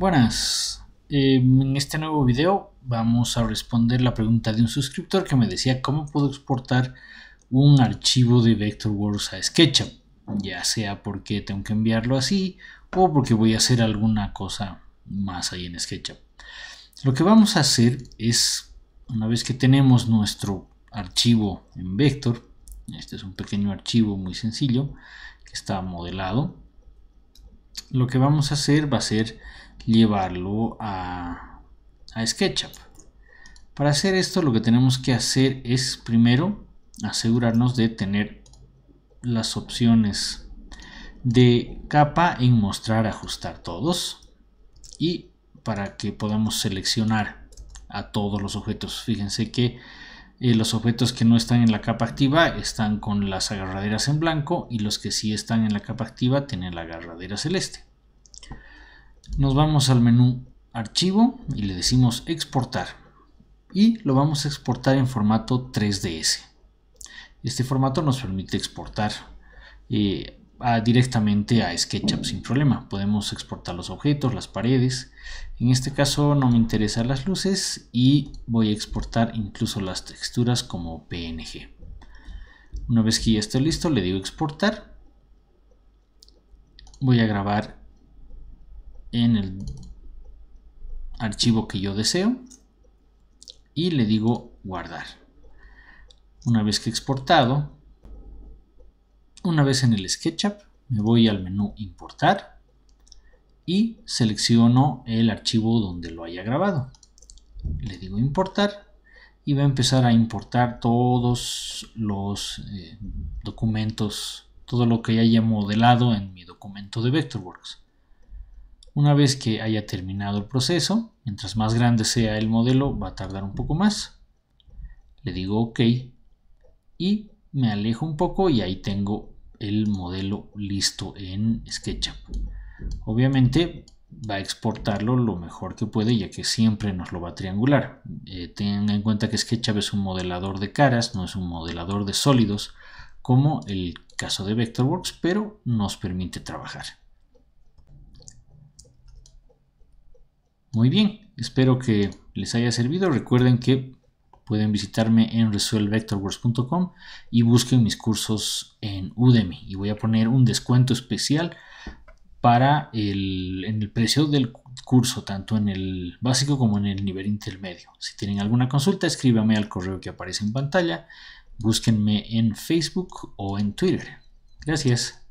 Buenas, em, en este nuevo video vamos a responder la pregunta de un suscriptor que me decía cómo puedo exportar un archivo de Vectorworks a SketchUp, ya sea porque tengo que enviarlo así o porque voy a hacer alguna cosa más ahí en SketchUp. Lo que vamos a hacer es, una vez que tenemos nuestro archivo en Vector, este es un pequeño archivo muy sencillo que está modelado, lo que vamos a hacer va a ser llevarlo a, a SketchUp. Para hacer esto lo que tenemos que hacer es primero asegurarnos de tener las opciones de capa en mostrar ajustar todos y para que podamos seleccionar a todos los objetos. Fíjense que los objetos que no están en la capa activa están con las agarraderas en blanco y los que sí están en la capa activa tienen la agarradera celeste. Nos vamos al menú archivo y le decimos exportar y lo vamos a exportar en formato 3ds. Este formato nos permite exportar eh, directamente a SketchUp sin problema. Podemos exportar los objetos, las paredes. En este caso no me interesan las luces y voy a exportar incluso las texturas como PNG. Una vez que ya esté listo le digo exportar. Voy a grabar en el archivo que yo deseo y le digo guardar. Una vez que exportado, una vez en el SketchUp, me voy al menú Importar y selecciono el archivo donde lo haya grabado. Le digo Importar y va a empezar a importar todos los eh, documentos, todo lo que haya modelado en mi documento de Vectorworks. Una vez que haya terminado el proceso, mientras más grande sea el modelo, va a tardar un poco más. Le digo OK y me alejo un poco y ahí tengo el modelo listo en SketchUp. Obviamente va a exportarlo lo mejor que puede ya que siempre nos lo va a triangular. Eh, tengan en cuenta que SketchUp es un modelador de caras, no es un modelador de sólidos como el caso de Vectorworks, pero nos permite trabajar. Muy bien, espero que les haya servido. Recuerden que pueden visitarme en resuelvectorworks.com y busquen mis cursos en Udemy. Y voy a poner un descuento especial para el, en el precio del curso, tanto en el básico como en el nivel intermedio. Si tienen alguna consulta, escríbame al correo que aparece en pantalla, búsquenme en Facebook o en Twitter. Gracias.